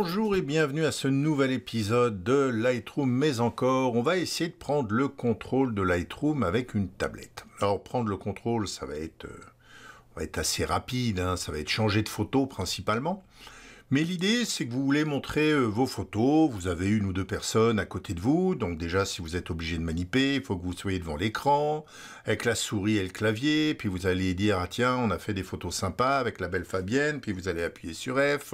Bonjour et bienvenue à ce nouvel épisode de Lightroom, mais encore, on va essayer de prendre le contrôle de Lightroom avec une tablette. Alors prendre le contrôle, ça va être, euh, assez rapide, hein, ça va être changer de photo principalement. Mais l'idée, c'est que vous voulez montrer euh, vos photos, vous avez une ou deux personnes à côté de vous, donc déjà si vous êtes obligé de maniper, il faut que vous soyez devant l'écran, avec la souris et le clavier, puis vous allez dire, ah tiens, on a fait des photos sympas avec la belle Fabienne, puis vous allez appuyer sur F,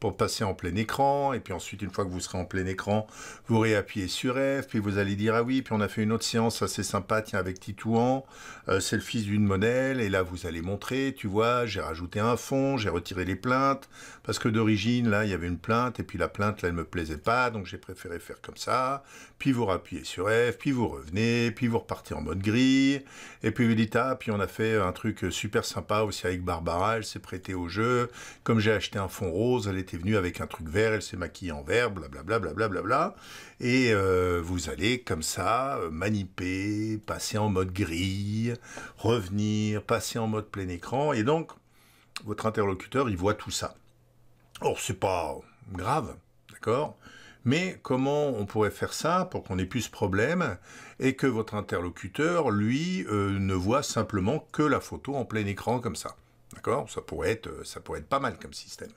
pour passer en plein écran. Et puis ensuite, une fois que vous serez en plein écran, vous réappuyez sur F, puis vous allez dire ah oui, puis on a fait une autre séance assez sympa, tiens, avec Titouan, euh, c'est le fils d'une modèle, et là vous allez montrer, tu vois, j'ai rajouté un fond, j'ai retiré les plaintes, parce que d'origine, là, il y avait une plainte, et puis la plainte, là, elle me plaisait pas, donc j'ai préféré faire comme ça, puis vous rappuyez sur F, puis vous revenez, puis vous repartez en mode grille, et puis vous dites, ah, puis on a fait un truc super sympa aussi avec Barbara, elle s'est prêtée au jeu, comme j'ai acheté un fond rose, elle était venue avec un truc vert, elle s'est maquillée en vert, blablabla, blablabla. et euh, vous allez comme ça euh, maniper, passer en mode grille, revenir, passer en mode plein écran. Et donc, votre interlocuteur, il voit tout ça. Or, c'est pas grave, d'accord mais comment on pourrait faire ça pour qu'on ait plus ce problème et que votre interlocuteur, lui, euh, ne voit simplement que la photo en plein écran comme ça D'accord ça, pourrait être, euh, ça pourrait être pas mal comme système.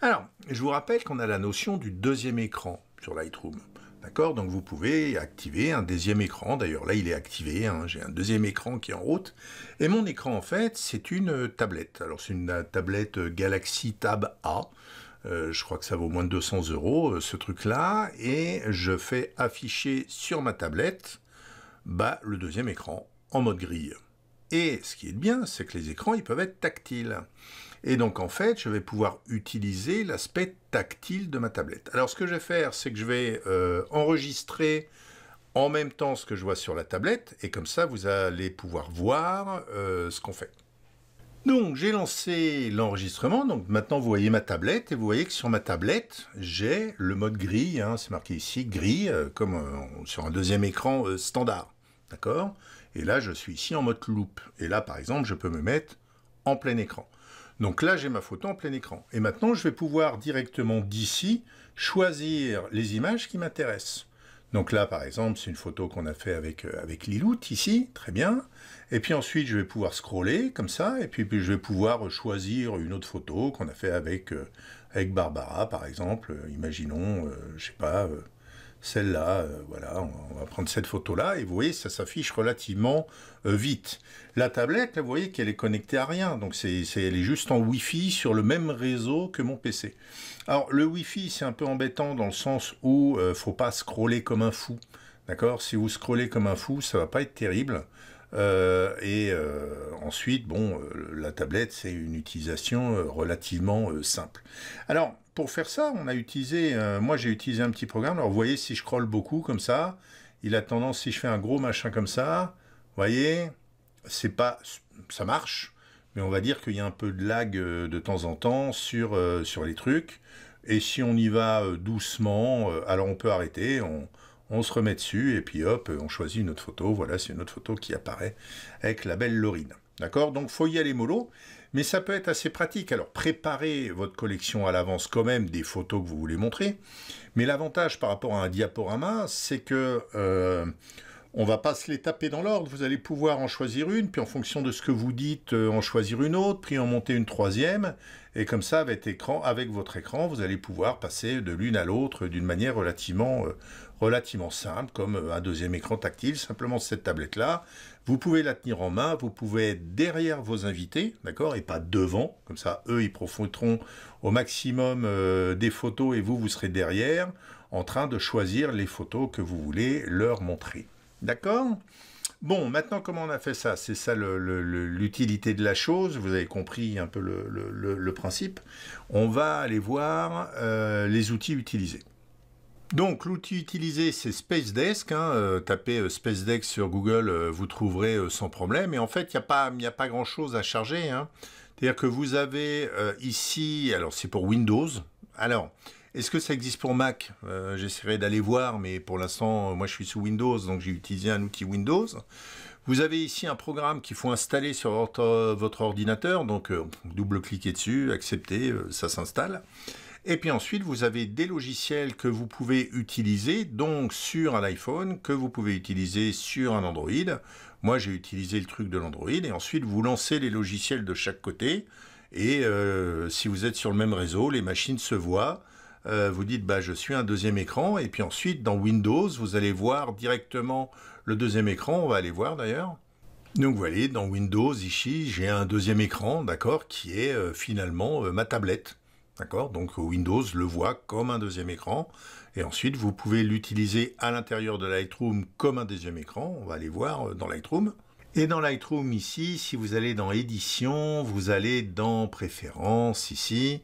Alors, je vous rappelle qu'on a la notion du deuxième écran sur Lightroom. D'accord Donc vous pouvez activer un deuxième écran. D'ailleurs, là, il est activé. Hein. J'ai un deuxième écran qui est en route. Et mon écran, en fait, c'est une euh, tablette. Alors, c'est une tablette euh, Galaxy Tab A. je crois que ça vaut moins de 200 euros, ce truc-là. Et je fais afficher sur ma tablette bah, le deuxième écran en mode grille. Et ce qui est bien, c'est que les écrans, ils peuvent être tactiles. Et donc, en fait, je vais pouvoir utiliser l'aspect tactile de ma tablette. Alors, ce que je vais faire, c'est que je vais euh, enregistrer en même temps ce que je vois sur la tablette, et comme ça, vous allez pouvoir voir euh, ce qu'on fait. Donc, j'ai lancé l'enregistrement. Donc, maintenant, vous voyez ma tablette, et vous voyez que sur ma tablette, j'ai le mode gris. Hein. c'est marqué ici, gris, euh, comme sur un deuxième écran standard. D'accord et là, je suis ici en mode loop. Et là, par exemple, je peux me mettre en plein écran. Donc là, j'ai ma photo en plein écran. Et maintenant, je vais pouvoir directement d'ici choisir les images qui m'intéressent. Donc là, par exemple, c'est une photo qu'on a fait avec, euh, avec Liloute ici, très bien. Et puis ensuite, je vais pouvoir scroller comme ça, et puis, je vais pouvoir choisir une autre photo qu'on a fait avec, euh, Barbara, par exemple. Euh, imaginons, je je sais pas, celle-là, euh, voilà, on, va prendre cette photo-là, et vous voyez, ça s'affiche relativement euh, vite. La tablette, vous voyez qu'elle est connectée à rien, donc c'est, elle est juste en Wi-Fi sur le même réseau que mon PC. Alors, le Wi-Fi, c'est un peu embêtant dans le sens où euh, faut pas scroller comme un fou, d'accord Si vous scrollez comme un fou, ça va pas être terrible. et ensuite, bon, la tablette, c'est une utilisation relativement simple. Alors, pour faire ça, on a utilisé, euh, moi j'ai utilisé un petit programme. Alors vous voyez, si je scrolle beaucoup comme ça, il a tendance, si je fais un gros machin comme ça, vous voyez, c'est pas, ça marche, mais on va dire qu'il y a un peu de lag euh, de temps en temps sur, euh, sur les trucs. Et si on y va doucement, alors on peut arrêter, on, on se remet dessus et puis hop, on choisit une autre photo. Voilà, c'est une autre photo qui apparaît avec la belle lorine. D'accord Donc faut y aller mollo, mais ça peut être assez pratique. Alors préparez votre collection à l'avance quand même des photos que vous voulez montrer, mais l'avantage par rapport à un diaporama, c'est que euh, on va pas se les taper dans l'ordre. Vous allez pouvoir en choisir une, puis en fonction de ce que vous dites, euh, en choisir une autre, puis en monter une troisième. Et comme ça, avec, écran, avec votre écran, vous allez pouvoir passer de l'une à l'autre d'une manière relativement, euh, relativement simple, comme euh, un deuxième écran tactile. Simplement cette tablette-là, vous pouvez la tenir en main, vous pouvez être derrière vos invités, d'accord, et pas devant. Comme ça, eux, ils profiteront au maximum des photos et vous, vous serez derrière en train de choisir les photos que vous voulez leur montrer. D'accord Bon, maintenant, comment on a fait ça C'est ça l'utilité de la chose. Vous avez compris un peu le, principe. On va aller voir euh, les outils utilisés. Donc, l'outil utilisé, c'est Spacedesk. Hein. Euh, tapez euh, Spacedesk sur Google, vous trouverez sans problème. Et en fait, il n'y a pas, grand-chose à charger. Hein. C'est-à-dire que vous avez ici... Alors, c'est pour Windows. Alors, est-ce que ça existe pour Mac euh, J'essaierai d'aller voir, mais pour l'instant, euh, moi je suis sous Windows, donc j'ai utilisé un outil Windows. Vous avez ici un programme qu'il faut installer sur votre euh, ordinateur, donc double-cliquez dessus, acceptez, ça s'installe. Et puis ensuite, vous avez des logiciels que vous pouvez utiliser, donc sur un iPhone, que vous pouvez utiliser sur un Android. Moi, j'ai utilisé le truc de l'Android. Et ensuite, vous lancez les logiciels de chaque côté. Et si vous êtes sur le même réseau, les machines se voient. Euh, vous dites bah, je suis un deuxième écran, et puis ensuite dans Windows, vous allez voir directement le deuxième écran, on va aller voir d'ailleurs. Donc vous voyez, dans Windows, ici, j'ai un deuxième écran, d'accord, qui est euh, finalement euh, ma tablette. D'accord Donc Windows le voit comme un deuxième écran. Et ensuite, vous pouvez l'utiliser à l'intérieur de Lightroom comme un deuxième écran. On va aller voir dans Lightroom. Et dans Lightroom ici, si vous allez dans Édition, vous allez dans Préférences ici,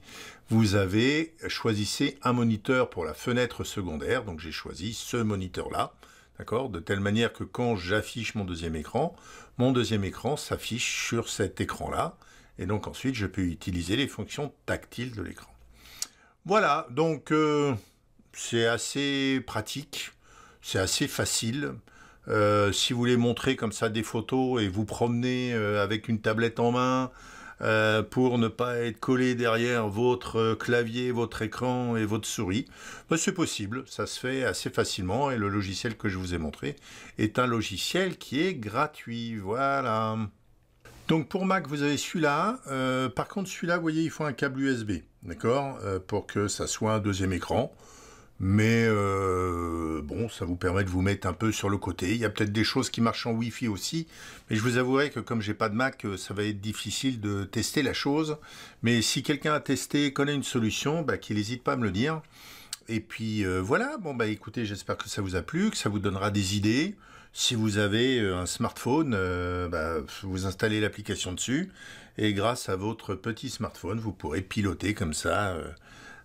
vous avez choisissez un moniteur pour la fenêtre secondaire. Donc j'ai choisi ce moniteur-là. D'accord De telle manière que quand j'affiche mon deuxième écran, mon deuxième écran s'affiche sur cet écran-là. Et donc ensuite, je peux utiliser les fonctions tactiles de l'écran. Voilà, donc euh, c'est assez pratique, c'est assez facile. Euh, si vous voulez montrer comme ça des photos et vous promener euh, avec une tablette en main, euh, pour ne pas être collé derrière votre euh, clavier, votre écran et votre souris. c'est possible, ça se fait assez facilement et le logiciel que je vous ai montré est un logiciel qui est gratuit. Voilà. Donc pour Mac, vous avez celui-là. Euh, par contre, celui-là, vous voyez, il faut un câble USB, d'accord, pour que ça soit un deuxième écran. Mais euh, bon, ça vous permet de vous mettre un peu sur le côté. Il y a peut-être des choses qui marchent en Wi-Fi aussi. Mais je vous avouerai que comme j'ai pas de Mac, euh, ça va être difficile de tester la chose. Mais si quelqu'un a testé, connaît une solution, bah, qu'il n'hésite pas à me le dire. Et puis euh, voilà, bon bah écoutez, j'espère que ça vous a plu, que ça vous donnera des idées. Si vous avez un smartphone, bah, vous installez l'application dessus. Et grâce à votre petit smartphone, vous pourrez piloter comme ça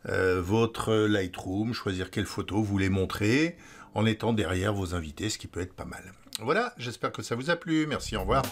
euh, votre Lightroom, choisir quelle photo vous les montrer en étant derrière vos invités, ce qui peut être pas mal. Voilà, j'espère que ça vous a plu. Merci, au revoir.